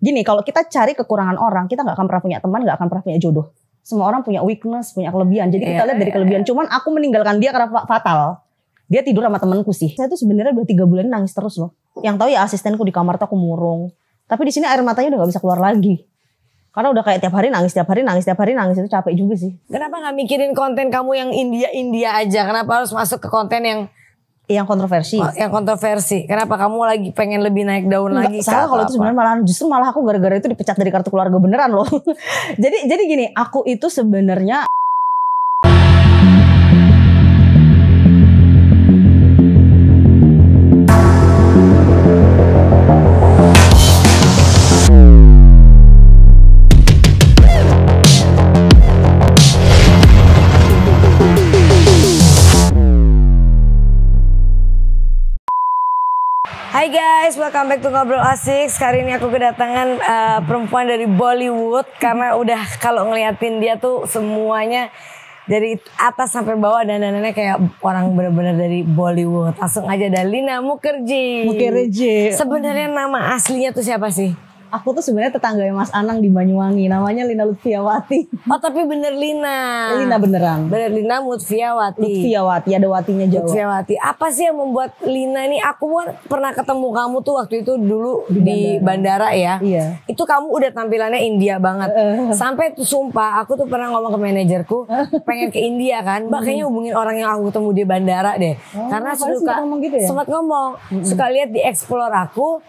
gini kalau kita cari kekurangan orang kita nggak akan pernah punya teman nggak akan pernah punya jodoh semua orang punya weakness punya kelebihan jadi kita yeah, lihat dari iya, kelebihan yeah. cuman aku meninggalkan dia karena fatal dia tidur sama temanku sih saya tuh sebenarnya udah tiga bulan nangis terus loh yang tahu ya asistenku di kamar tuh aku murung tapi di sini air matanya udah gak bisa keluar lagi karena udah kayak tiap hari nangis, tiap hari nangis, tiap hari nangis itu capek juga sih. Kenapa nggak mikirin konten kamu yang India India aja? Kenapa harus masuk ke konten yang yang kontroversi. Oh, yang kontroversi. Kenapa kamu lagi pengen lebih naik daun Nggak, lagi? Salah kalau itu sebenarnya malah justru malah aku gara-gara itu dipecat dari kartu keluarga beneran loh. jadi jadi gini, aku itu sebenarnya Hai guys, welcome back to Ngobrol Asik. Sekarang ini aku kedatangan uh, perempuan dari Bollywood karena udah kalau ngeliatin dia tuh semuanya dari atas sampai bawah dan nenek kayak orang benar-benar dari Bollywood. Langsung aja Dalina Mukerji. Mukerji. Sebenarnya nama aslinya tuh siapa sih? aku tuh sebenarnya tetangga Mas Anang di Banyuwangi namanya Lina Lutfiawati oh tapi bener Lina eh, Lina beneran bener Lina Lutfiawati Lutfiawati ada watinya Jawa Lutfiawati apa sih yang membuat Lina ini aku pernah ketemu kamu tuh waktu itu dulu di, di bandara. ya iya itu kamu udah tampilannya India banget eh. sampai tuh sumpah aku tuh pernah ngomong ke manajerku eh. pengen ke India kan Makanya hubungin orang yang aku ketemu di bandara deh oh, karena suka ngomong gitu ya? sempat ngomong mm -hmm. suka lihat di explore aku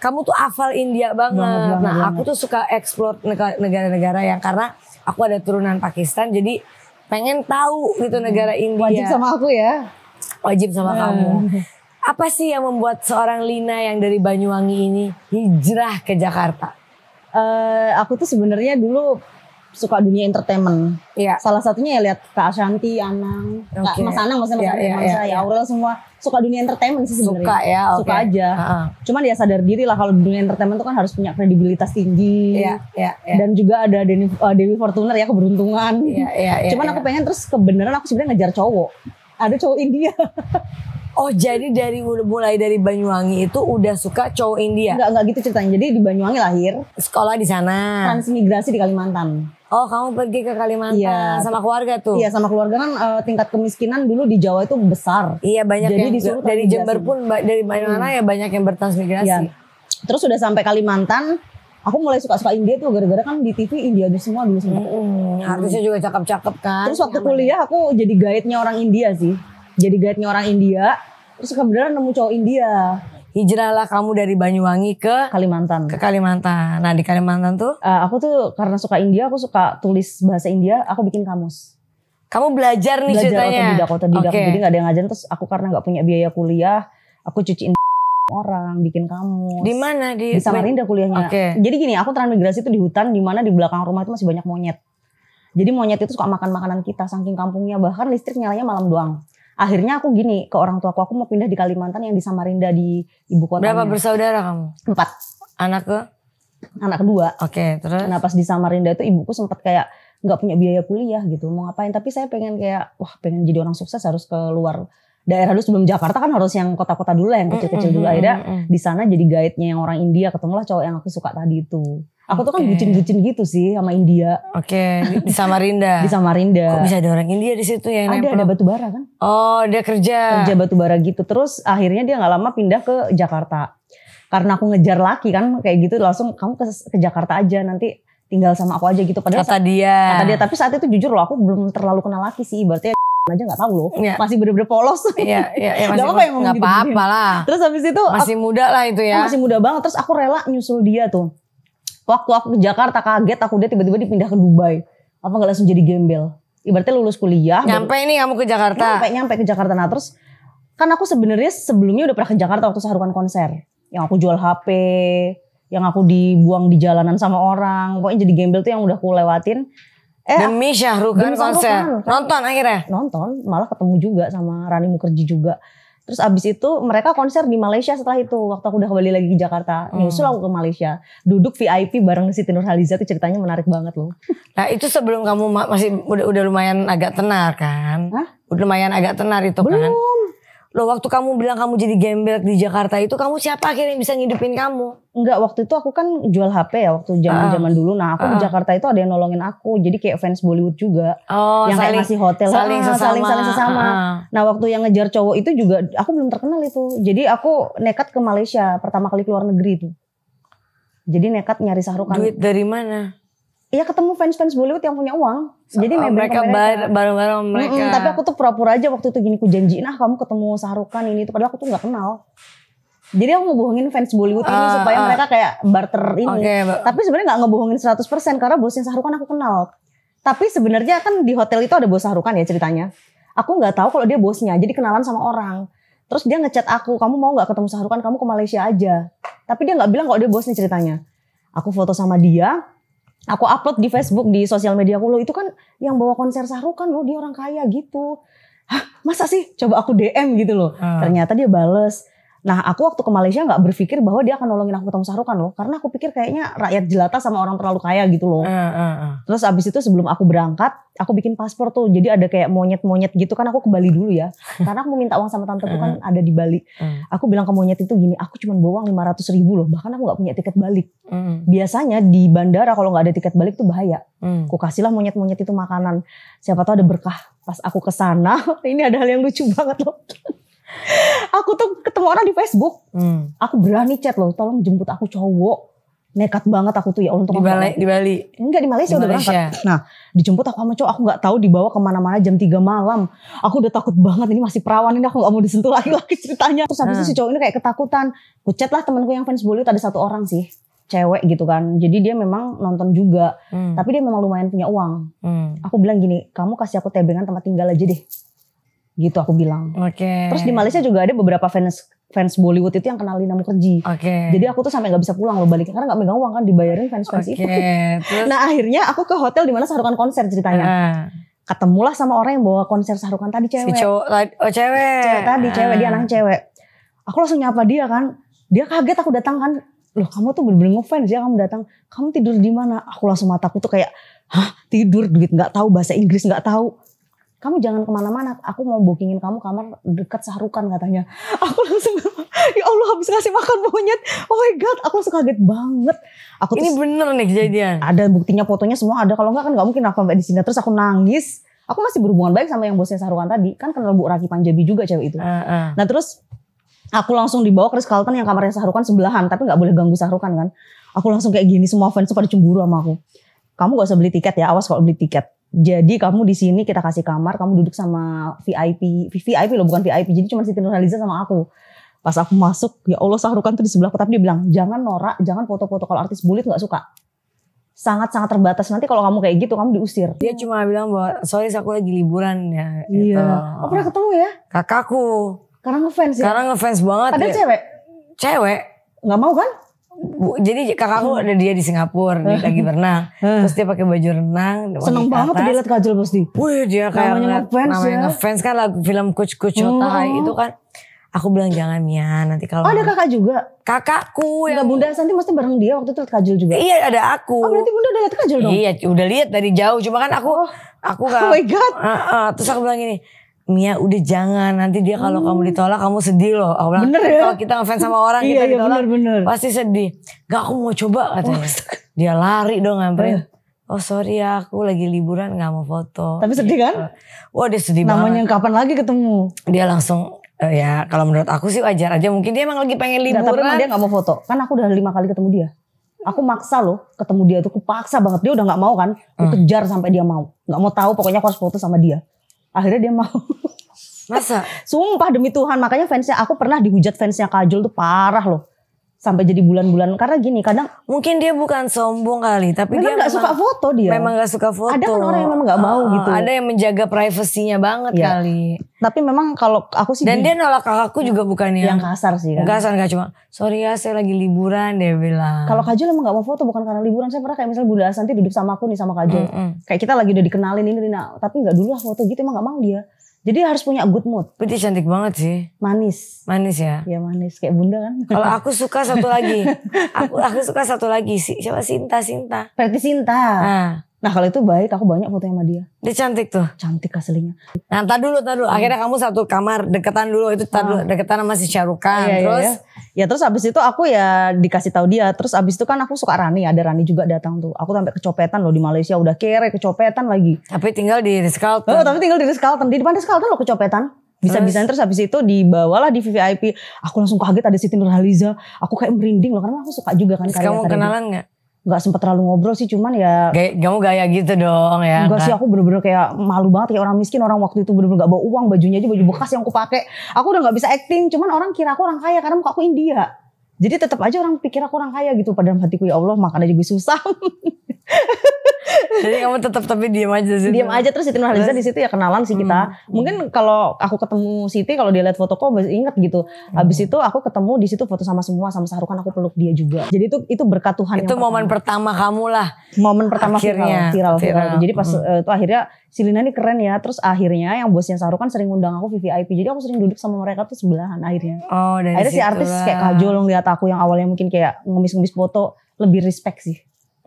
kamu tuh hafal India banget. banget, banget nah banget. aku tuh suka eksplor negara-negara yang karena aku ada turunan Pakistan jadi pengen tahu gitu hmm. negara India. Wajib sama aku ya. Wajib sama hmm. kamu. Apa sih yang membuat seorang Lina yang dari Banyuwangi ini hijrah ke Jakarta? Uh, aku tuh sebenarnya dulu suka dunia entertainment. Iya. Salah satunya ya lihat Kak Ashanti, Anang, okay. Kak Mas Anang maksudnya iya, iya, Mas yeah, yeah, yeah, Aurel semua suka dunia entertainment sih sebenarnya. Suka ya, okay. suka aja. Uh -huh. Cuman ya sadar diri lah kalau dunia entertainment itu kan harus punya kredibilitas tinggi. Iya, yeah, yeah, yeah. Dan juga ada Dewi, uh, eh, Dewi Fortuner ya keberuntungan. Iya, yeah, yeah, Cuman yeah. aku pengen terus kebenaran aku sebenarnya ngejar cowok. Ada cowok India. Oh jadi dari mulai dari Banyuwangi itu udah suka cowok India? Enggak, enggak gitu ceritanya. Jadi di Banyuwangi lahir. Sekolah di sana. Transmigrasi di Kalimantan. Oh kamu pergi ke Kalimantan ya, sama keluarga tuh? Iya sama keluarga kan uh, tingkat kemiskinan dulu di Jawa itu besar. Iya banyak Jadi yang dari Jember pun dari hmm. mana-mana hmm. ya banyak yang bertransmigrasi. Ya. Terus sudah sampai Kalimantan, aku mulai suka-suka India tuh gara-gara kan di TV India itu semua dulu semua. hmm, hmm. Artisnya juga cakep-cakep kan. Terus waktu Nyaman. Ya. kuliah aku jadi guide-nya orang India sih. Jadi guide-nya orang India. Terus kebetulan nemu cowok India hijrahlah kamu dari Banyuwangi ke Kalimantan. Ke Kalimantan. Nah di Kalimantan tuh? Uh, aku tuh karena suka India, aku suka tulis bahasa India, aku bikin kamus. Kamu belajar nih belajar ceritanya? Belajar otodidak, okay. Jadi gak ada yang ngajarin, terus aku karena nggak punya biaya kuliah, aku cuciin orang, bikin kamus. Di mana? Di, di Samarinda kuliahnya. Okay. Jadi gini, aku transmigrasi itu di hutan, di mana di belakang rumah itu masih banyak monyet. Jadi monyet itu suka makan makanan kita, saking kampungnya. Bahkan listrik nyalanya malam doang akhirnya aku gini ke orang tua aku aku mau pindah di Kalimantan yang di Samarinda di ibu kota berapa bersaudara kamu empat anak ke anak kedua oke okay, terus nah pas di Samarinda itu ibuku sempat kayak nggak punya biaya kuliah gitu mau ngapain tapi saya pengen kayak wah pengen jadi orang sukses harus keluar daerah dulu sebelum Jakarta kan harus yang kota-kota dulu lah yang kecil-kecil dulu akhirnya di sana jadi guide-nya yang orang India ketemulah cowok yang aku suka tadi itu Aku tuh kan bucin-bucin gitu sih sama India. Oke, okay. di Samarinda. di Samarinda. Kok bisa ada orang India di situ yang ada, ada batu bara kan? Oh, dia kerja. Kerja batu bara gitu. Terus akhirnya dia nggak lama pindah ke Jakarta. Karena aku ngejar laki kan kayak gitu langsung kamu ke, ke Jakarta aja nanti tinggal sama aku aja gitu padahal kata saat, dia kata dia tapi saat itu jujur loh aku belum terlalu kenal laki sih berarti ya aja nggak tahu loh ya. masih bener-bener polos Iya, iya, ya, masih gak apa yang apa-apa gitu. lah terus habis itu masih aku, muda lah itu ya masih muda banget terus aku rela nyusul dia tuh Waktu aku ke Jakarta kaget aku dia tiba-tiba dipindah ke Dubai. Apa nggak langsung jadi gembel? Ibaratnya lulus kuliah. Nyampe ini kamu ke Jakarta. Nyampe nyampe ke Jakarta nah terus kan aku sebenarnya sebelumnya udah pernah ke Jakarta waktu sarukan konser. Yang aku jual HP, yang aku dibuang di jalanan sama orang. Pokoknya jadi gembel tuh yang udah aku lewatin. Eh, demi Syahrukan konser. Nonton akhirnya? Nonton, malah ketemu juga sama Rani Mukerji juga. Terus abis itu mereka konser di Malaysia setelah itu. Waktu aku udah kembali lagi ke Jakarta. Hmm. Nyusul aku ke Malaysia. Duduk VIP bareng si Siti Nurhaliza tuh ceritanya menarik banget loh. Nah itu sebelum kamu masih udah, udah lumayan agak tenar kan? Hah? Udah lumayan agak tenar itu Belum. kan? Belum. Loh waktu kamu bilang kamu jadi gembel di Jakarta itu kamu siapa akhirnya bisa ngidupin kamu? Enggak, waktu itu aku kan jual HP ya waktu zaman zaman ah. dulu. Nah, aku di ah. Jakarta itu ada yang nolongin aku. Jadi kayak fans Bollywood juga. Oh, yang saling, kayak ngasih hotel saling ah, sesama. saling saling sesama. Nah, waktu yang ngejar cowok itu juga aku belum terkenal itu. Jadi aku nekat ke Malaysia pertama kali keluar negeri itu. Jadi nekat nyari sahrukan. Duit dari mana? Iya ketemu fans-fans Bollywood yang punya uang. Jadi uh, mereka bareng-bareng mereka. Mm -mm, tapi aku tuh pura-pura aja waktu itu gini ku janjiin ah kamu ketemu Sarukan ini itu padahal aku tuh nggak kenal. Jadi aku ngebohongin fans Bollywood uh, ini ah, supaya uh, mereka kayak barter ini. Okay, Tapi sebenarnya nggak ngebohongin 100% karena bosnya Sarukan aku kenal. Tapi sebenarnya kan di hotel itu ada bos Sarukan ya ceritanya. Aku nggak tahu kalau dia bosnya. Jadi kenalan sama orang. Terus dia ngechat aku, kamu mau nggak ketemu Sarukan? Kamu ke Malaysia aja. Tapi dia nggak bilang kalau dia bosnya ceritanya. Aku foto sama dia, aku upload di Facebook di sosial media aku lo itu kan yang bawa konser Sahru kan lo dia orang kaya gitu Hah, masa sih coba aku DM gitu loh uh. ternyata dia bales Nah aku waktu ke Malaysia gak berpikir bahwa dia akan nolongin aku ketemu Sarukan loh, karena aku pikir kayaknya rakyat jelata sama orang terlalu kaya gitu loh. Uh, uh, uh. Terus abis itu sebelum aku berangkat, aku bikin paspor tuh, jadi ada kayak monyet-monyet gitu kan aku ke Bali dulu ya, karena aku mau minta uang sama tante uh, kan ada di Bali. Uh. Aku bilang ke monyet itu gini, aku cuma bawa uang lima ratus ribu loh, bahkan aku gak punya tiket balik. Uh. Biasanya di bandara kalau gak ada tiket balik tuh bahaya. Uh. Hmm. Aku kasihlah monyet-monyet itu makanan, siapa tahu ada berkah. Pas aku ke sana, ini ada hal yang lucu banget loh aku tuh ketemu orang di Facebook. Hmm. Aku berani chat loh, tolong jemput aku cowok. Nekat banget aku tuh ya untuk di Bali, di Bali. Enggak di Malaysia di udah Malaysia. berangkat. Nah, dijemput aku sama cowok, aku nggak tahu dibawa kemana-mana jam 3 malam. Aku udah takut banget ini masih perawan ini aku nggak mau disentuh lagi. lagi ceritanya. Terus habis hmm. itu si hmm. cowok ini kayak ketakutan. Ku chat lah temanku yang fans Bollywood tadi satu orang sih cewek gitu kan. Jadi dia memang nonton juga. Hmm. Tapi dia memang lumayan punya uang. Hmm. Aku bilang gini, kamu kasih aku tebengan tempat tinggal aja deh gitu aku bilang. Oke. Okay. Terus di Malaysia juga ada beberapa fans fans Bollywood itu yang kenal Lina Mukherjee. Oke. Okay. Jadi aku tuh sampai nggak bisa pulang loh baliknya karena nggak megang uang kan dibayarin fans-fans okay. itu. Oke. Nah akhirnya aku ke hotel di mana Sarukan konser ceritanya. Uh. Ketemulah sama orang yang bawa konser Sarukan tadi cewek. Si cowok, oh cewek. Cewek tadi uh. cewek dia anak cewek. Aku langsung nyapa dia kan. Dia kaget aku datang kan. Loh kamu tuh bener-bener ngefans ya kamu datang. Kamu tidur di mana? Aku langsung mataku tuh kayak hah tidur duit nggak tahu bahasa Inggris nggak tahu kamu jangan kemana-mana aku mau bookingin kamu kamar dekat sarukan katanya aku langsung ya Allah habis ngasih makan monyet oh my god aku langsung kaget banget aku ini bener nih kejadian ada buktinya fotonya semua ada kalau enggak kan gak mungkin aku sampai di sini terus aku nangis aku masih berhubungan baik sama yang bosnya sarukan tadi kan kenal Bu Raki Panjabi juga cewek itu uh, uh. nah terus aku langsung dibawa ke Carlton yang kamarnya sarukan sebelahan tapi nggak boleh ganggu sarukan kan aku langsung kayak gini semua fans pada cemburu sama aku kamu gak usah beli tiket ya awas kalau beli tiket jadi kamu di sini kita kasih kamar, kamu duduk sama VIP, VIP loh bukan VIP. Jadi cuma Siti Nurhaliza sama aku. Pas aku masuk, ya Allah Sahrukan tuh di sebelahku. Tapi dia bilang, jangan norak, jangan foto-foto kalau artis bulit nggak suka. Sangat-sangat terbatas. Nanti kalau kamu kayak gitu, kamu diusir. Dia cuma bilang bahwa, sorry aku lagi liburan ya. Gitu. Iya. Gitu. pernah ketemu ya? Kakakku. Karena ngefans ya? Karena ngefans banget. Ada ya. cewek? Cewek. Gak mau kan? jadi kakak aku ada dia di Singapura dia lagi berenang. Terus dia pakai baju renang. Seneng banget dia liat kajol pasti. Wih dia kayak namanya ngefans ya. ngefans kan lagu film Coach Coach Otai mm-hmm. itu kan. Aku bilang jangan ya, nanti kalau. Oh ada kakak juga? Kakakku yang. Enggak bunda Santi mesti bareng dia waktu itu liat kajol juga? Iya ada aku. Oh berarti bunda udah liat kajol dong? Iya udah lihat dari jauh. Cuma kan aku. Oh. Aku gak Oh my God. Uh, uh, terus aku bilang gini Mia udah jangan nanti dia kalau hmm. kamu ditolak kamu sedih loh. Aku bilang bener ya? kalau kita ngefans sama orang iya, kita iya, ditolak bener, bener. pasti sedih. Gak aku mau coba katanya. Oh, dia lari dong ngamperin. Iya. Oh sorry ya aku lagi liburan gak mau foto. Tapi sedih kan? Gitu. Wah dia sedih Namanya banget. Namanya kapan lagi ketemu? Dia langsung uh, ya kalau menurut aku sih wajar aja. Mungkin dia emang lagi pengen liburan. Nggak, tapi dia gak mau foto. Kan aku udah lima kali ketemu dia. Aku maksa loh ketemu dia tuh. Aku paksa banget. Dia udah gak mau kan. Aku hmm. kejar sampai dia mau. Gak mau tahu pokoknya aku harus foto sama dia akhirnya dia mau masa sumpah demi Tuhan makanya fansnya aku pernah dihujat fansnya Kajol tuh parah loh sampai jadi bulan-bulan karena gini kadang mungkin dia bukan sombong kali tapi memang dia nggak suka foto dia memang nggak suka foto ada kan orang yang memang nggak mau ah, gitu ada yang menjaga privasinya banget ya. kali tapi memang kalau aku sih dan gini. dia nolak kakakku juga bukan yang, yang kasar sih kan kasar nggak cuma sorry ya saya lagi liburan dia bilang kalau kajol emang nggak mau foto bukan karena liburan saya pernah kayak misalnya Bunda Asanti duduk sama aku nih sama kajol mm -hmm. kayak kita lagi udah dikenalin ini, ini nah, tapi nggak dulu lah foto gitu emang nggak mau dia jadi harus punya good mood. Putih cantik banget sih. Manis. Manis ya. Iya manis kayak bunda kan. Kalau aku suka satu lagi. aku aku suka satu lagi sih. Siapa Sinta Sinta. Berarti Sinta. Nah. Nah kalau itu baik, aku banyak foto sama dia. Dia cantik tuh. Cantik aslinya. Nah tar dulu, tar dulu. Hmm. Akhirnya kamu satu kamar deketan dulu, itu tar dulu, ah. deketan sama si Syarukan. Iya, iya, terus? Iya, iya. Ya terus abis itu aku ya dikasih tahu dia. Terus abis itu kan aku suka Rani, ada Rani juga datang tuh. Aku sampai kecopetan loh di Malaysia, udah kere kecopetan lagi. Tapi tinggal di Ritz Carlton. Oh, tapi tinggal di Ritz Carlton, di depan Ritz Carlton loh kecopetan. bisa bisa terus habis itu dibawalah di VVIP. Aku langsung kaget ada Siti Nurhaliza. Aku kayak merinding loh karena aku suka juga kan. Terus kamu kenalan gak? nggak sempat terlalu ngobrol sih cuman ya kayak kamu gaya gitu dong ya enggak kan? sih aku bener-bener kayak malu banget kayak orang miskin orang waktu itu bener-bener gak bawa uang bajunya aja baju bekas yang aku pakai aku udah nggak bisa acting cuman orang kira aku orang kaya karena muka aku India jadi tetap aja orang pikir aku orang kaya gitu padahal hatiku ya Allah makan aja gue susah Jadi kamu tetap tapi diam aja sih. Diam aja terus Siti Nurhaliza di situ ya kenalan sih kita. Hmm, hmm. Mungkin kalau aku ketemu Siti kalau dia lihat fotoku ingat gitu. Hmm. Habis itu aku ketemu di situ foto sama semua sama Sahrukan aku peluk dia juga. Jadi itu itu berkat Tuhan. Itu momen pertama. kamu lah. Momen pertama akhirnya, viral, viral, viral. Gitu. viral. Jadi pas hmm. Eh, itu akhirnya Silina ini keren ya. Terus akhirnya yang bosnya Sahrukan sering undang aku VIP. Jadi aku sering duduk sama mereka tuh sebelahan akhirnya. Oh, dari akhirnya si artis kayak kajol ngeliat aku yang awalnya mungkin kayak ngemis-ngemis foto lebih respect sih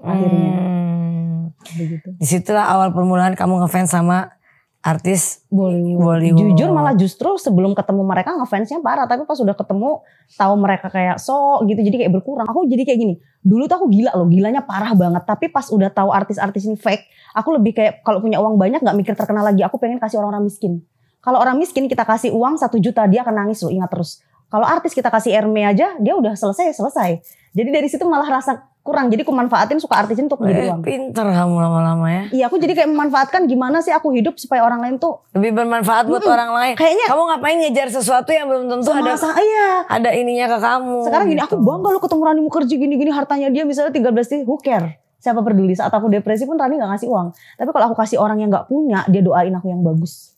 akhirnya. Hmm. Begitu. Disitulah awal permulaan kamu ngefans sama artis Bollywood. Bollywood. Jujur malah justru sebelum ketemu mereka ngefansnya parah, tapi pas sudah ketemu tahu mereka kayak so, gitu jadi kayak berkurang. Aku jadi kayak gini. Dulu tuh aku gila loh, gilanya parah banget. Tapi pas udah tahu artis-artis ini fake, aku lebih kayak kalau punya uang banyak nggak mikir terkenal lagi. Aku pengen kasih orang-orang miskin. Kalau orang miskin kita kasih uang satu juta dia akan nangis loh, ingat terus. Kalau artis kita kasih erme aja, dia udah selesai selesai. Jadi dari situ malah rasa kurang jadi aku manfaatin suka artisin untuk jadi eh, uang. Pinter kamu lama-lama ya. Iya aku jadi kayak memanfaatkan gimana sih aku hidup supaya orang lain tuh lebih bermanfaat buat mm orang lain. Kayaknya kamu ngapain ngejar sesuatu yang belum tentu ada saya. ada ininya ke kamu. Sekarang gini gitu. aku bangga lo ketemu Rani Mukerji gini-gini hartanya dia misalnya 13 belas who care siapa peduli saat aku depresi pun Rani nggak ngasih uang tapi kalau aku kasih orang yang nggak punya dia doain aku yang bagus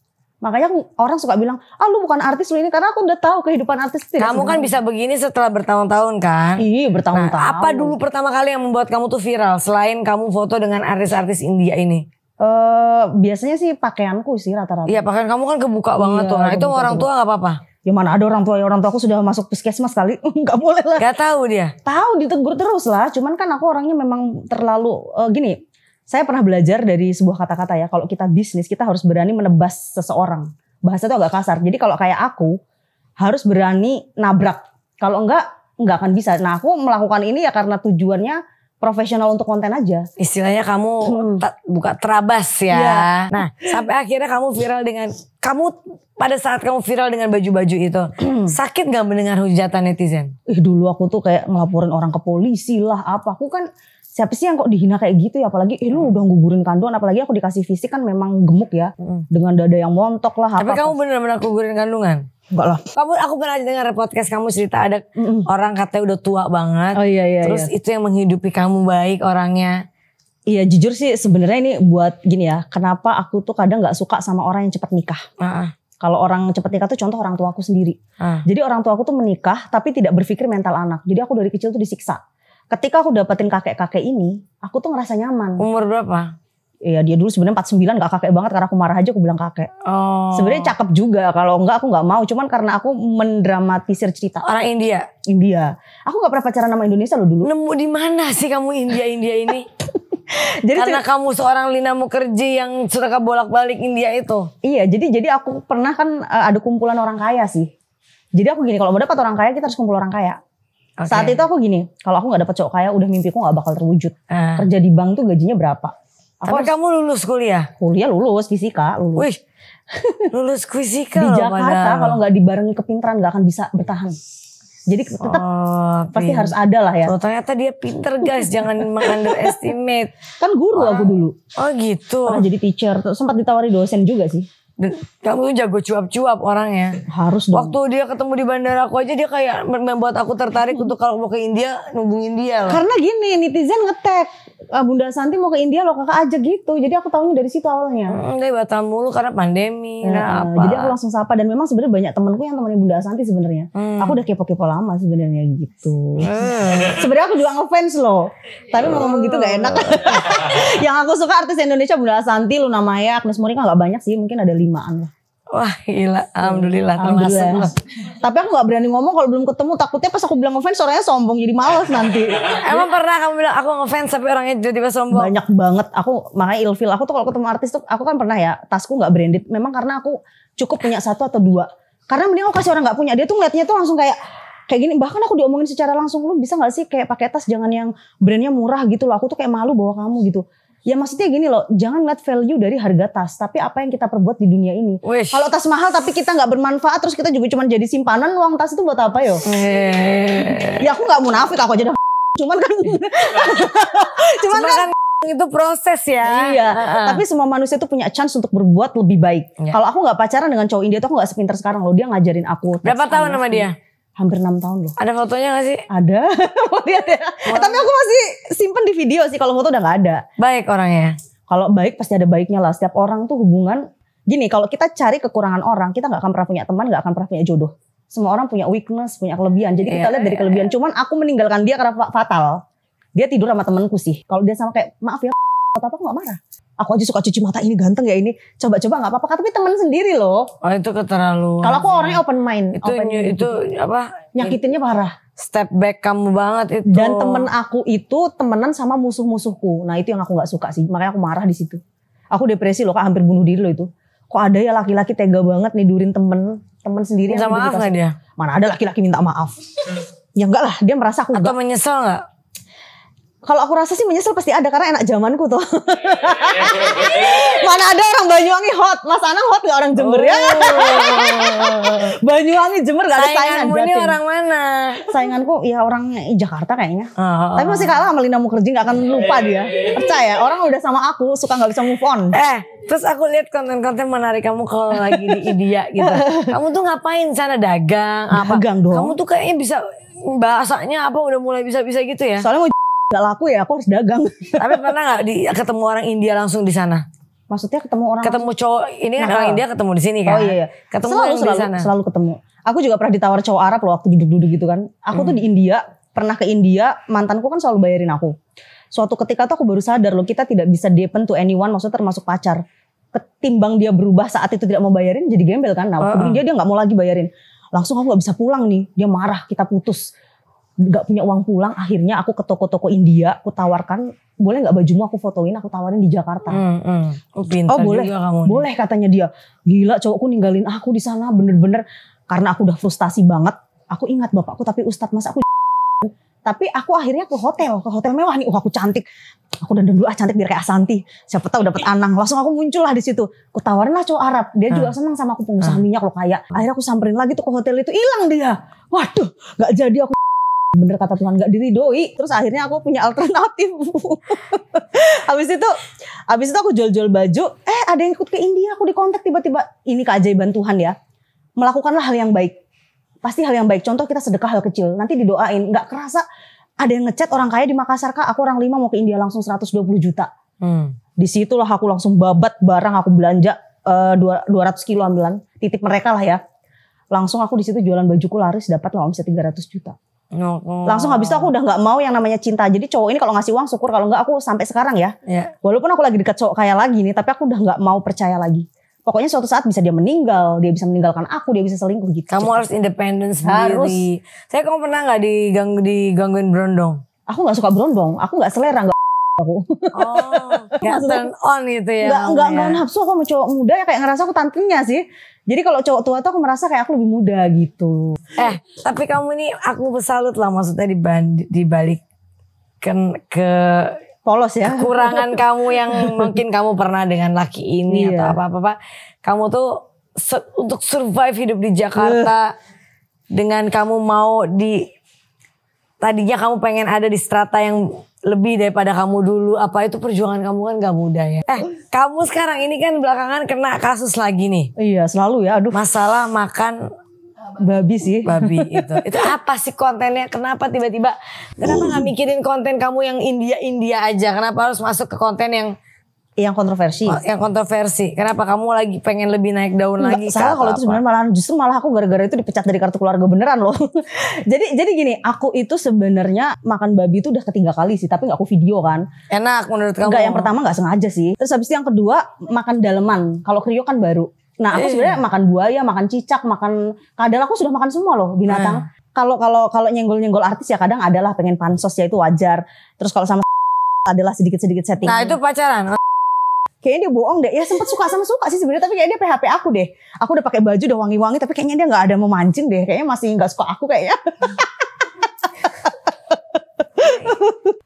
Makanya orang suka bilang, ah lu bukan artis lu ini karena aku udah tahu kehidupan artis itu. Kamu kan bisa begini setelah bertahun-tahun kan? Iya bertahun-tahun. Nah, apa dulu pertama kali yang membuat kamu tuh viral selain kamu foto dengan artis-artis India ini? Eh uh, biasanya sih pakaianku sih rata-rata. Iya pakaian kamu kan kebuka iya, banget iya, tuh. Nah itu orang tua nggak apa-apa. Ya mana ada orang tua ya orang tua aku sudah masuk puskesmas kali nggak boleh lah. Gak tahu dia. Tahu ditegur terus lah. Cuman kan aku orangnya memang terlalu uh, gini saya pernah belajar dari sebuah kata-kata ya kalau kita bisnis kita harus berani menebas seseorang bahasa itu agak kasar jadi kalau kayak aku harus berani nabrak kalau enggak enggak akan bisa nah aku melakukan ini ya karena tujuannya profesional untuk konten aja istilahnya kamu hmm. buka terabas ya yeah. nah sampai akhirnya kamu viral dengan kamu pada saat kamu viral dengan baju-baju itu hmm. sakit gak mendengar hujatan netizen? Ih dulu aku tuh kayak ngelaporin orang ke polisi lah apa aku kan siapa sih yang kok dihina kayak gitu ya apalagi eh lu hmm. udah gugurin kandungan apalagi aku dikasih fisik kan memang gemuk ya hmm. dengan dada yang montok lah tapi apa, kamu benar-benar gugurin kandungan Enggak lah. Kamu aku pernah dengar podcast kamu cerita ada -mm. orang katanya udah tua banget. Oh iya iya. Terus iya. itu yang menghidupi kamu baik orangnya. Iya jujur sih sebenarnya ini buat gini ya. Kenapa aku tuh kadang nggak suka sama orang yang cepat nikah. Uh -uh. Kalau orang cepat nikah tuh contoh orang tua aku sendiri. Uh. Jadi orang tua aku tuh menikah tapi tidak berpikir mental anak. Jadi aku dari kecil tuh disiksa ketika aku dapetin kakek-kakek ini, aku tuh ngerasa nyaman. Umur berapa? Iya dia dulu sebenarnya 49 gak kakek banget karena aku marah aja aku bilang kakek. Oh. Sebenarnya cakep juga kalau enggak aku nggak mau cuman karena aku mendramatisir cerita. Orang India. India. Aku nggak pernah pacaran sama Indonesia loh dulu. Nemu di mana sih kamu India India ini? jadi karena cerita, kamu seorang Lina kerja yang suka bolak-balik India itu. Iya, jadi jadi aku pernah kan eh, ada kumpulan orang kaya sih. Jadi aku gini kalau mau dapat orang kaya kita harus kumpul orang kaya. Okay. Saat itu aku gini, kalau aku nggak dapet cowok kaya, udah mimpiku nggak bakal terwujud. Uh. Kerja di bank tuh gajinya berapa? Aku Tapi harus, kamu lulus kuliah? Kuliah lulus, fisika lulus. Wih, lulus fisika di Jakarta kalau nggak dibarengi kepintaran nggak akan bisa bertahan. Jadi tetap oh, pasti harus ada lah ya. Oh, ternyata dia pinter guys, jangan underestimate. Kan guru aku ah. dulu. Oh gitu. Pernah jadi teacher, sempat ditawari dosen juga sih. Dan kamu tuh jago cuap-cuap orang ya. Harus dong. Waktu dia ketemu di bandara aku aja dia kayak membuat aku tertarik untuk kalau mau ke India nubungin dia loh. Karena gini netizen ngetek ah, Bunda Santi mau ke India loh kakak aja gitu. Jadi aku tahunya dari situ awalnya. Hmm, dari Batam mulu karena pandemi. Ya, apa. Jadi aku langsung sapa dan memang sebenarnya banyak temanku yang temenin Bunda Santi sebenarnya. Hmm. Aku udah kepo-kepo lama sebenarnya gitu. Hmm. sebenarnya aku juga ngefans loh. Tapi mau ngomong oh. gitu gak enak. yang aku suka artis Indonesia Bunda Santi, Luna Maya, Agnes Monica nggak banyak sih, mungkin ada limaan lah. Wah gila, alhamdulillah. alhamdulillah. Tapi aku gak berani ngomong kalau belum ketemu. Takutnya pas aku bilang ngefans orangnya sombong jadi males nanti. Emang pernah kamu bilang aku ngefans tapi orangnya jadi tiba sombong? Banyak banget. Aku makanya ilfil. Aku tuh kalau ketemu artis tuh aku kan pernah ya tasku gak branded. Memang karena aku cukup punya satu atau dua. Karena mending aku kasih orang gak punya. Dia tuh ngeliatnya tuh langsung kayak kayak gini bahkan aku diomongin secara langsung lu bisa nggak sih kayak pakai tas jangan yang brandnya murah gitu loh aku tuh kayak malu bawa kamu gitu Ya maksudnya gini loh, jangan lihat value dari harga tas, tapi apa yang kita perbuat di dunia ini. Kalau tas mahal tapi kita nggak bermanfaat, terus kita juga cuma jadi simpanan, uang tas itu buat apa yo? Ya aku nggak munafik, aku aja dah. Cuman kan, cuman, kan-, kan itu proses ya. Iya. Uh -uh. Tapi semua manusia itu punya chance untuk berbuat lebih baik. Yeah. Kalau aku nggak pacaran dengan cowok India tuh aku nggak sepinter sekarang loh. Dia ngajarin aku. Berapa tahun sama dia? hampir enam tahun loh. Ada fotonya gak sih? Ada. Mau lihat ya. Wow. Eh, tapi aku masih simpen di video sih. Kalau foto udah gak ada. Baik orangnya. Kalau baik pasti ada baiknya lah. Setiap orang tuh hubungan. Gini kalau kita cari kekurangan orang. Kita gak akan pernah punya teman. Gak akan pernah punya jodoh. Semua orang punya weakness. Punya kelebihan. Jadi kita iya, lihat dari yeah, kelebihan. Yeah. Cuman aku meninggalkan dia karena fatal. Dia tidur sama temanku sih. Kalau dia sama kayak maaf ya Papa nggak marah. Aku aja suka cuci mata ini ganteng ya ini. Coba-coba nggak apa-apa. Tapi teman sendiri loh. Oh itu keterlaluan. Kalau aku orangnya open mind. Itu open itu, itu apa? Nyakitinnya parah. Step back kamu banget itu. Dan temen aku itu temenan sama musuh-musuhku. Nah itu yang aku nggak suka sih. Makanya aku marah di situ. Aku depresi loh. Kak hampir bunuh diri loh itu. Kok ada ya laki-laki tega banget nidurin temen temen sendiri. Minta maaf nggak dia? Mana ada laki-laki minta maaf? ya enggak lah. Dia merasa aku Atau enggak. menyesal nggak? kalau aku rasa sih menyesal pasti ada karena enak zamanku tuh. Mana ada orang Banyuwangi hot, Mas Anang hot gak orang Jember ya? oh. ya? Banyuwangi Jember gak ada saingan. ini orang mana? Sainganku ya orang eh, Jakarta kayaknya. uh. Tapi masih kalah sama Lina Mukerji gak akan lupa dia. Percaya, orang udah sama aku suka gak bisa move on. Eh, terus aku lihat konten-konten menarik kamu kalau lagi di India gitu. Kamu tuh ngapain sana dagang? Apa? Dagang dong. Kamu tuh kayaknya bisa bahasanya apa udah mulai bisa-bisa gitu ya. Soalnya mau gak laku ya aku harus dagang. Tapi pernah nggak di ketemu orang India langsung di sana? Maksudnya ketemu orang ketemu cowok ini kan nah, orang eh. India ketemu di sini kan? Oh iya, iya. ketemu selalu selalu, sana. selalu ketemu. Aku juga pernah ditawar cowok Arab loh waktu duduk-duduk gitu kan. Aku hmm. tuh di hmm. India pernah ke India mantanku kan selalu bayarin aku. Suatu ketika tuh aku baru sadar loh kita tidak bisa depend to anyone maksudnya termasuk pacar. Ketimbang dia berubah saat itu tidak mau bayarin jadi gembel kan. Nah uh -uh. dia dia nggak mau lagi bayarin. Langsung aku gak bisa pulang nih. Dia marah kita putus nggak punya uang pulang akhirnya aku ke toko-toko India aku tawarkan boleh nggak bajumu aku fotoin aku tawarin di Jakarta mm, mm. Oh, oh boleh boleh katanya dia gila cowokku ninggalin aku di sana bener-bener karena aku udah frustasi banget aku ingat bapakku tapi Ustadz mas aku tapi aku akhirnya ke hotel ke hotel mewah nih wah aku cantik aku dan dulu ah cantik biar kayak Asanti siapa tahu dapat anang langsung aku muncul lah di situ aku tawarin lah cowok Arab dia hmm. juga ah. senang sama aku pengusaha hmm. minyak loh kayak akhirnya aku samperin lagi tuh ke hotel itu hilang dia waduh nggak jadi aku bener kata Tuhan nggak diridoi terus akhirnya aku punya alternatif habis itu habis itu aku jual-jual baju eh ada yang ikut ke India aku dikontak tiba-tiba ini keajaiban Tuhan ya melakukanlah hal yang baik pasti hal yang baik contoh kita sedekah hal kecil nanti didoain nggak kerasa ada yang ngechat orang kaya di Makassar kak aku orang lima mau ke India langsung 120 juta hmm. disitulah aku langsung babat barang aku belanja eh, dua ratus kilo ambilan titip mereka lah ya langsung aku di situ jualan bajuku laris dapat lah omset 300 juta Oh, Langsung habis itu aku udah nggak mau yang namanya cinta. Jadi cowok ini kalau ngasih uang syukur kalau nggak aku sampai sekarang ya. Yeah. Walaupun aku lagi dekat cowok kaya lagi nih, tapi aku udah nggak mau percaya lagi. Pokoknya suatu saat bisa dia meninggal, dia bisa meninggalkan aku, dia bisa selingkuh gitu. Kamu harus independen sendiri. Harus. Saya kamu pernah nggak diganggu digangguin berondong? Aku nggak suka berondong, aku nggak selera gak aku. Oh, gak turn on gitu ya. Gak, gak, ya. gak nafsu aku sama cowok muda ya kayak ngerasa aku tantenya sih. Jadi kalau cowok tua tuh aku merasa kayak aku lebih muda gitu. Eh, tapi kamu ini aku bersalut lah maksudnya di dibalik ke, ke polos ya. Kekurangan kamu yang mungkin kamu pernah dengan laki ini iya. atau apa-apa, kamu tuh se untuk survive hidup di Jakarta eh. dengan kamu mau di tadinya kamu pengen ada di strata yang lebih daripada kamu dulu apa itu perjuangan kamu kan gak mudah ya eh kamu sekarang ini kan belakangan kena kasus lagi nih iya selalu ya aduh masalah makan babi sih babi itu itu apa sih kontennya kenapa tiba-tiba kenapa nggak oh. mikirin konten kamu yang India India aja kenapa harus masuk ke konten yang yang kontroversi. Oh, yang kontroversi. Kenapa kamu lagi pengen lebih naik daun Nggak, lagi? Salah kalau itu sebenarnya malah justru malah aku gara-gara itu dipecat dari kartu keluarga beneran loh. jadi jadi gini, aku itu sebenarnya makan babi itu udah ketiga kali sih, tapi nggak aku video kan. Enak menurut kamu? Enggak, yang pertama nggak sengaja sih. Terus habis itu yang kedua makan daleman. Kalau krio kan baru. Nah aku eh. sebenarnya makan buaya, makan cicak, makan kadal aku sudah makan semua loh binatang. Eh. Kalau eh. kalau kalau nyenggol-nyenggol artis ya kadang adalah pengen pansos ya itu wajar. Terus kalau sama adalah sedikit-sedikit setting. Nah itu pacaran kayaknya dia bohong deh. Ya sempet suka sama suka sih sebenarnya, tapi kayaknya dia PHP aku deh. Aku udah pakai baju udah wangi-wangi, tapi kayaknya dia nggak ada mau mancing deh. Kayaknya masih nggak suka aku kayaknya.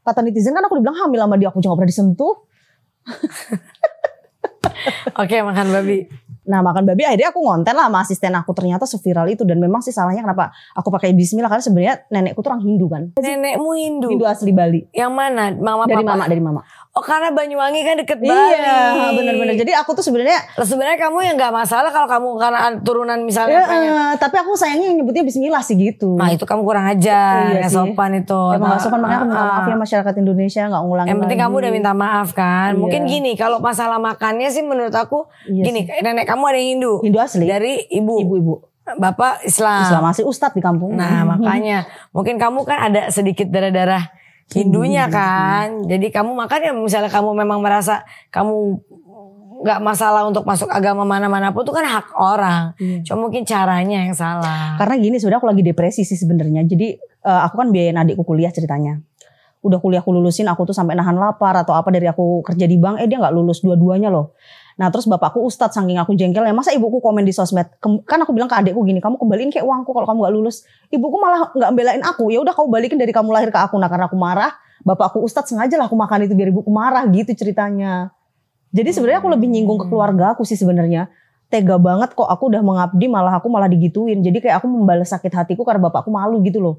Kata netizen kan aku dibilang hamil sama dia, aku juga pernah disentuh. Oke, okay, makan babi. Nah makan babi akhirnya aku ngonten lah sama asisten aku ternyata seviral itu dan memang sih salahnya kenapa aku pakai bismillah karena sebenarnya nenekku tuh orang Hindu kan. Nenekmu Hindu. Hindu asli Bali. Yang mana? Mama dari papa. mama dari mama. Oh karena Banyuwangi kan deket iya, Bali. Iya bener-bener. Jadi aku tuh sebenarnya. Sebenarnya kamu yang nggak masalah kalau kamu karena turunan misalnya. Iya, tapi aku sayangnya yang nyebutnya Bismillah sih gitu. Nah itu kamu kurang aja oh, Iya ya sopan itu. Emang nah, sopan makanya aku minta ah, ah, maaf ya ah. masyarakat Indonesia nggak ngulang. Yang penting kamu udah minta maaf kan. Iya. Mungkin gini kalau masalah makannya sih menurut aku iya gini. Sih. Nenek kamu ada yang Hindu. Hindu asli. Dari ibu. Ibu-ibu. Bapak Islam. Islam masih ustadz di kampung. Nah makanya mungkin kamu kan ada sedikit darah-darah Hindunya kan. Jadi kamu makan ya misalnya kamu memang merasa kamu nggak masalah untuk masuk agama mana-mana pun itu kan hak orang. Hmm. Cuma mungkin caranya yang salah. Karena gini sudah aku lagi depresi sih sebenarnya. Jadi uh, aku kan biayain adikku kuliah ceritanya. Udah kuliah aku lulusin aku tuh sampai nahan lapar atau apa dari aku kerja di bank eh dia nggak lulus dua-duanya loh. Nah terus bapakku ustadz saking aku jengkel ya masa ibuku komen di sosmed. Kan aku bilang ke adikku gini kamu kembaliin kayak uangku kalau kamu gak lulus. Ibuku malah gak belain aku ya udah kau balikin dari kamu lahir ke aku. Nah karena aku marah bapakku ustadz sengaja lah aku makan itu biar ibuku marah gitu ceritanya. Jadi sebenarnya aku lebih nyinggung ke hmm. keluarga aku sih sebenarnya. Tega banget kok aku udah mengabdi malah aku malah digituin. Jadi kayak aku membalas sakit hatiku karena bapakku malu gitu loh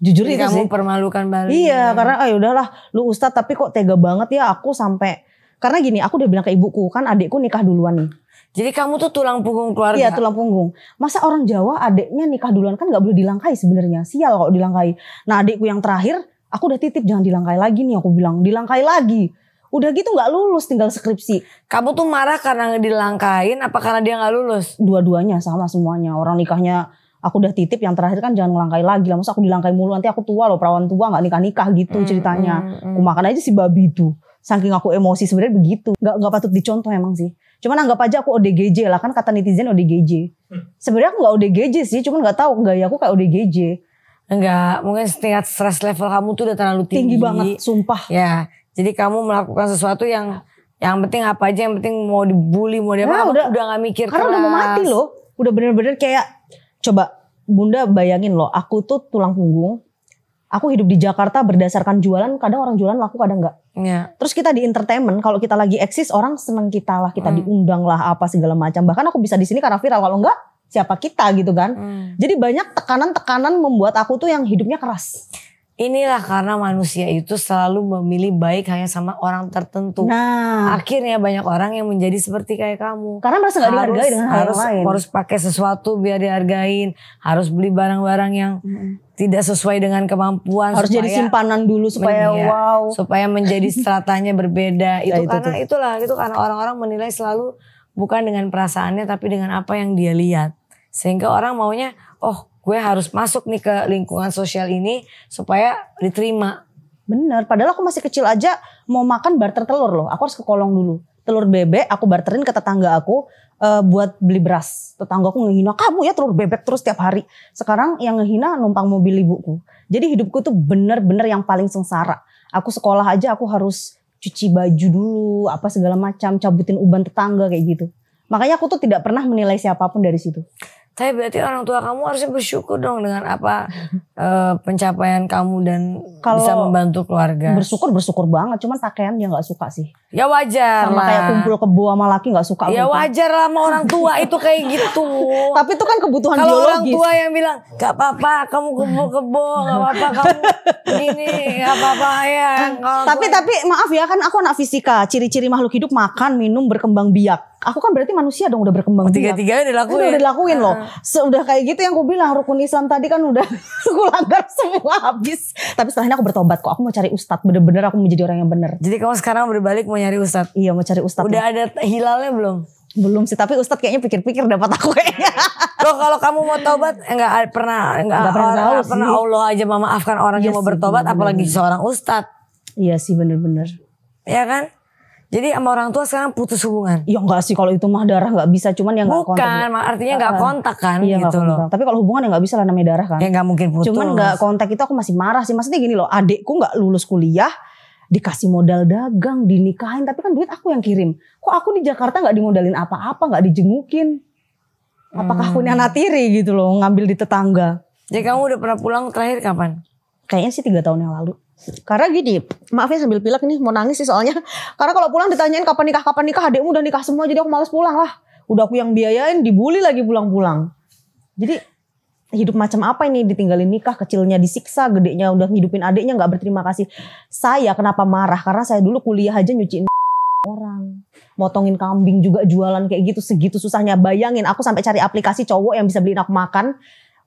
jujur Jadi itu kamu sih. permalukan balik iya ah, ya. karena ayo udahlah lu ustadz tapi kok tega banget ya aku sampai karena gini, aku udah bilang ke ibuku kan adikku nikah duluan nih. Jadi kamu tuh tulang punggung keluarga. Iya tulang punggung. Masa orang Jawa adiknya nikah duluan kan nggak boleh dilangkai sebenarnya. Sial kalau dilangkai. Nah adikku yang terakhir, aku udah titip jangan dilangkai lagi nih. Aku bilang dilangkai lagi. Udah gitu nggak lulus tinggal skripsi. Kamu tuh marah karena dilangkain apa karena dia nggak lulus? Dua-duanya sama semuanya. Orang nikahnya aku udah titip yang terakhir kan jangan ngelangkai lagi lah. Masa aku dilangkai mulu nanti aku tua loh perawan tua nggak nikah-nikah gitu hmm, ceritanya. Hmm, hmm. Aku makan aja si babi itu saking aku emosi sebenarnya begitu nggak nggak patut dicontoh emang sih cuman anggap aja aku ODGJ lah kan kata netizen ODGJ hmm. sebenarnya aku nggak ODGJ sih cuman nggak tahu gaya aku kayak ODGJ Enggak, mungkin tingkat stress level kamu tuh udah terlalu tinggi. Tinggi banget, sumpah. Ya, jadi kamu melakukan sesuatu yang yang penting apa aja, yang penting mau dibully, mau dia nah, udah, udah gak mikir Karena keras. udah mau mati loh, udah bener-bener kayak, coba bunda bayangin loh, aku tuh tulang punggung, aku hidup di Jakarta berdasarkan jualan kadang orang jualan laku kadang enggak yeah. terus kita di entertainment kalau kita lagi eksis orang seneng kita lah kita mm. diundang lah apa segala macam bahkan aku bisa di sini karena viral kalau enggak siapa kita gitu kan mm. jadi banyak tekanan-tekanan membuat aku tuh yang hidupnya keras Inilah karena manusia itu selalu memilih baik hanya sama orang tertentu. Nah, akhirnya banyak orang yang menjadi seperti kayak kamu. Karena merasa nggak dihargai dengan harus, lain. Harus pakai sesuatu biar dihargain. Harus beli barang-barang yang hmm. tidak sesuai dengan kemampuan. Harus jadi simpanan dulu supaya men, ya, wow. Supaya menjadi stratanya berbeda. Ya, itu, nah, itu karena tuh. itulah itu karena orang-orang menilai selalu bukan dengan perasaannya tapi dengan apa yang dia lihat. Sehingga orang maunya, oh gue harus masuk nih ke lingkungan sosial ini supaya diterima. Bener, padahal aku masih kecil aja mau makan barter telur loh. Aku harus ke kolong dulu. Telur bebek aku barterin ke tetangga aku uh, buat beli beras. Tetangga aku ngehina, kamu ya telur bebek terus tiap hari. Sekarang yang ngehina numpang mobil ibuku. Jadi hidupku tuh bener-bener yang paling sengsara. Aku sekolah aja aku harus cuci baju dulu, apa segala macam, cabutin uban tetangga kayak gitu. Makanya aku tuh tidak pernah menilai siapapun dari situ. Tapi berarti orang tua kamu harusnya bersyukur dong dengan apa e, pencapaian kamu dan Kalo bisa membantu keluarga. Bersyukur bersyukur banget, cuman pakaian dia nggak suka sih. Ya wajar sama kayak kumpul kebo sama laki nggak suka. Ya bukan. wajar lah sama orang tua itu kayak gitu. Tapi itu kan kebutuhan Kalau biologis. orang tua yang bilang gak apa-apa kamu kumpul kebo, gak apa-apa kamu gini, gak apa-apa ya. tapi gue... tapi maaf ya kan aku anak fisika, ciri-ciri makhluk hidup makan, minum, berkembang biak aku kan berarti manusia dong udah berkembang tiga tiga dilakuin udah, udah dilakuin loh ah. sudah kayak gitu yang aku bilang rukun Islam tadi kan udah aku langgar semua habis tapi setelah ini aku bertobat kok aku mau cari ustadz bener-bener aku menjadi orang yang bener jadi kamu sekarang berbalik mau nyari ustadz iya mau cari ustadz udah ya. ada hilalnya belum belum sih tapi ustadz kayaknya pikir-pikir dapat aku kayaknya Loh kalau kamu mau tobat enggak eh, eh, pernah enggak, pernah, eh, pernah, pernah Allah aja memaafkan orang iya yang mau bertobat bener -bener. apalagi seorang ustadz iya sih bener-bener ya kan jadi sama orang tua sekarang putus hubungan? Ya enggak sih kalau itu mah darah enggak bisa, cuman yang nggak kontak. Bukan, artinya enggak kontak kan iya, gitu loh. Tapi kalau hubungan ya nggak bisa lah namanya darah kan. Ya enggak mungkin putus. Cuman enggak kontak itu aku masih marah sih. Maksudnya gini loh, adekku enggak lulus kuliah, dikasih modal dagang, dinikahin, tapi kan duit aku yang kirim. Kok aku di Jakarta enggak dimodalin apa-apa, enggak dijengukin? Apakah aku hmm. anak tiri gitu loh, ngambil di tetangga? Jadi ya, kamu udah pernah pulang terakhir kapan? Kayaknya sih tiga tahun yang lalu. Karena gini, maaf ya sambil pilek nih mau nangis sih soalnya. Karena kalau pulang ditanyain kapan nikah, kapan nikah, adikmu udah nikah semua jadi aku males pulang lah. Udah aku yang biayain, dibully lagi pulang-pulang. Jadi hidup macam apa ini ditinggalin nikah, kecilnya disiksa, gedenya udah ngidupin adiknya gak berterima kasih. Saya kenapa marah? Karena saya dulu kuliah aja nyuciin orang. Motongin kambing juga jualan kayak gitu segitu susahnya. Bayangin aku sampai cari aplikasi cowok yang bisa beliin aku makan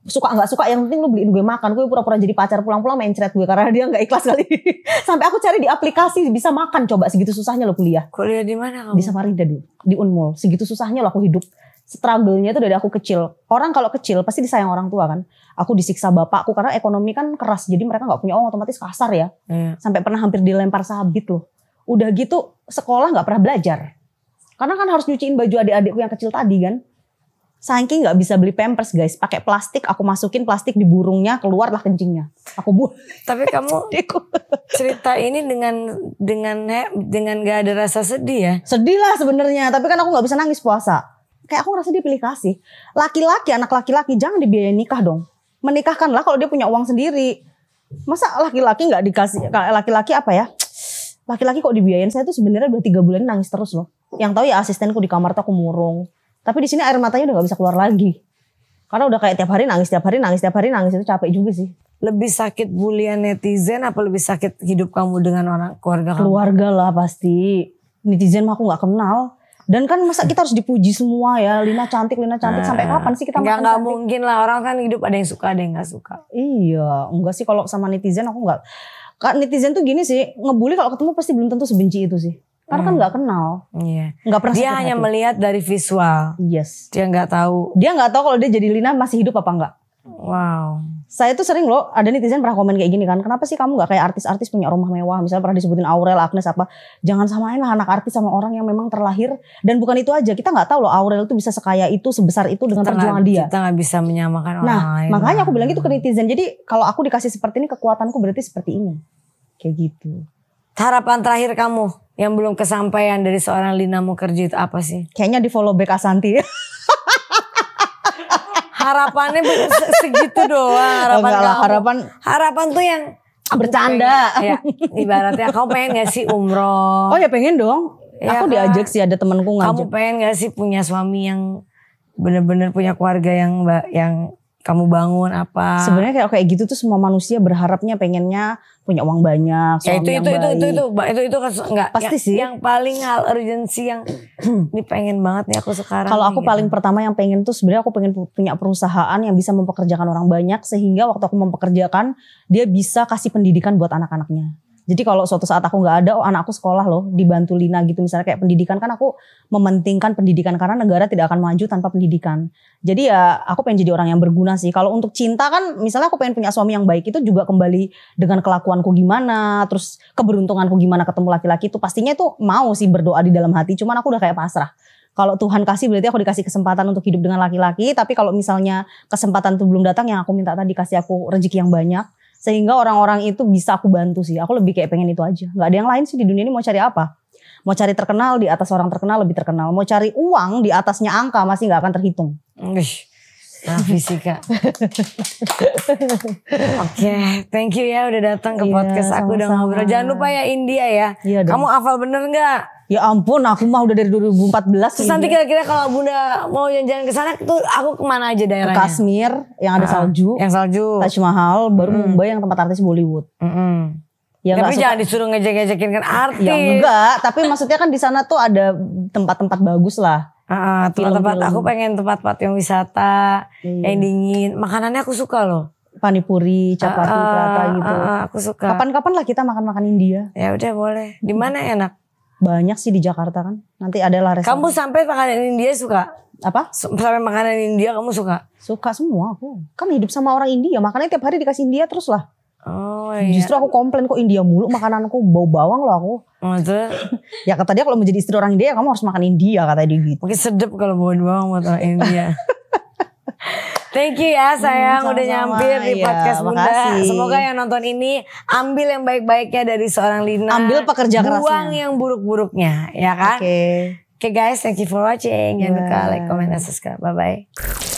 suka nggak suka yang penting lu beliin gue makan gue pura-pura jadi pacar pulang-pulang main chat gue karena dia nggak ikhlas kali sampai aku cari di aplikasi bisa makan coba segitu susahnya lo kuliah kuliah di mana kamu di Samarinda dulu di Unmul segitu susahnya lo aku hidup struggle-nya itu dari aku kecil orang kalau kecil pasti disayang orang tua kan aku disiksa bapakku karena ekonomi kan keras jadi mereka nggak punya uang otomatis kasar ya hmm. sampai pernah hampir dilempar sabit loh udah gitu sekolah nggak pernah belajar karena kan harus nyuciin baju adik-adikku yang kecil tadi kan Saking nggak bisa beli pampers guys, pakai plastik aku masukin plastik di burungnya keluarlah kencingnya. Aku bu. Tapi kamu cerita ini dengan dengan dengan gak ada rasa sedih ya? Sedih lah sebenarnya, tapi kan aku nggak bisa nangis puasa. Kayak aku ngerasa dia pilih kasih. Laki-laki, anak laki-laki jangan dibiayai nikah dong. Menikahkanlah kalau dia punya uang sendiri. Masa laki-laki nggak dikasih laki-laki apa ya? Laki-laki kok dibiayain saya tuh sebenarnya udah tiga bulan nangis terus loh. Yang tahu ya asistenku di kamar tuh aku murung tapi di sini air matanya udah gak bisa keluar lagi. Karena udah kayak tiap hari nangis, tiap hari nangis, tiap hari nangis itu capek juga sih. Lebih sakit bulian netizen apa lebih sakit hidup kamu dengan orang keluarga kamu? Keluarga lah pasti. Netizen mah aku gak kenal. Dan kan masa kita harus dipuji semua ya, Lina cantik, Lina cantik. sampai nah, kapan sih kita cantik? nggak mungkin lah orang kan hidup ada yang suka, ada yang gak suka. Iya, enggak sih kalau sama netizen aku gak. nggak. Netizen tuh gini sih, ngebully kalau ketemu pasti belum tentu sebenci itu sih. Karena kan hmm. nggak kenal, iya. nggak pernah. Dia hanya hati. melihat dari visual. Yes. Dia nggak tahu. Dia nggak tahu kalau dia jadi Lina masih hidup apa enggak. Wow. Saya tuh sering loh ada netizen pernah komen kayak gini kan. Kenapa sih kamu nggak kayak artis-artis punya rumah mewah. Misalnya pernah disebutin Aurel, Agnes apa. Jangan samain lah anak artis sama orang yang memang terlahir. Dan bukan itu aja. Kita nggak tahu loh Aurel tuh bisa sekaya itu, sebesar itu dengan kita perjuangan gak, dia. Kita nggak bisa menyamakan nah, orang nah, lain. Nah makanya aku bilang gitu ke netizen. Jadi kalau aku dikasih seperti ini kekuatanku berarti seperti ini. Kayak gitu. Harapan terakhir kamu yang belum kesampaian dari seorang Lina kerja itu apa sih? Kayaknya di follow back Asanti. harapannya segitu doang oh, harapan oh, lah, harapan harapan tuh yang bercanda ya, ibaratnya kamu pengen gak sih umroh oh ya pengen dong ya, aku kan? diajak sih ada temanku ngajak kamu pengen gak sih punya suami yang bener-bener punya keluarga yang yang kamu bangun apa sebenarnya kayak kayak gitu tuh semua manusia berharapnya pengennya punya uang banyak ya, itu, itu, itu, itu, itu itu itu itu enggak pasti ya, sih yang paling hal urgensi yang ini pengen banget nih aku sekarang kalau aku gitu. paling pertama yang pengen tuh sebenarnya aku pengen punya perusahaan yang bisa mempekerjakan orang banyak sehingga waktu aku mempekerjakan dia bisa kasih pendidikan buat anak-anaknya jadi kalau suatu saat aku nggak ada, oh anakku sekolah loh, dibantu Lina gitu misalnya kayak pendidikan kan aku mementingkan pendidikan karena negara tidak akan maju tanpa pendidikan. Jadi ya aku pengen jadi orang yang berguna sih. Kalau untuk cinta kan misalnya aku pengen punya suami yang baik itu juga kembali dengan kelakuanku gimana, terus keberuntunganku gimana ketemu laki-laki itu pastinya itu mau sih berdoa di dalam hati. Cuman aku udah kayak pasrah kalau Tuhan kasih berarti aku dikasih kesempatan untuk hidup dengan laki-laki tapi kalau misalnya kesempatan itu belum datang yang aku minta tadi kasih aku rezeki yang banyak sehingga orang-orang itu bisa aku bantu sih. Aku lebih kayak pengen itu aja. Gak ada yang lain sih di dunia ini mau cari apa? Mau cari terkenal di atas orang terkenal lebih terkenal. Mau cari uang di atasnya angka masih nggak akan terhitung. Nah, fisika. Oke, thank you ya udah datang ke podcast iya, podcast aku sama -sama. udah ngobrol. Jangan lupa ya India ya. Iya, Kamu hafal bener nggak? Ya ampun, aku mah udah dari 2014. Terus nanti kira-kira kalau Bunda mau jalan ke sana tuh aku kemana aja daerahnya? Ke Kashmir yang ada ah, salju. Yang salju. Taj Mahal, baru mm. Mumbai yang tempat artis Bollywood. Mm -hmm. Ya tapi jangan disuruh ngejek-ngejekin kan artis. Ya enggak, tapi maksudnya kan di sana tuh ada tempat-tempat bagus lah. Ah, ah tempat-tempat aku pengen tempat-tempat yang wisata, iya. yang dingin. Makanannya aku suka loh. Panipuri, chapati, ah, ah gitu. Ah, aku suka. Kapan-kapan lah kita makan-makan India. Ya udah boleh. Di mana enak? Banyak sih di Jakarta kan. Nanti adalah restoran. Kamu sampai makanan India suka? Apa? Sampai makanan India kamu suka? Suka semua aku. Kan hidup sama orang India, makanya tiap hari dikasih India terus lah. Oh iya. Justru aku komplain kok India mulu makananku bau bawang loh aku. Maksudnya? ya kata dia kalau menjadi istri orang India ya kamu harus makan India kata dia gitu. Mungkin sedep kalau bau bawang buat orang India. Thank you ya sayang hmm, udah nyampir di iya, podcast ya, Bunda. Semoga yang nonton ini ambil yang baik-baiknya dari seorang Lina. Ambil pekerja buang kerasnya. Buang yang buruk-buruknya ya kan. Oke. Okay. Oke okay, guys, thank you for watching. Jangan iya. lupa like, comment, dan subscribe. Bye bye.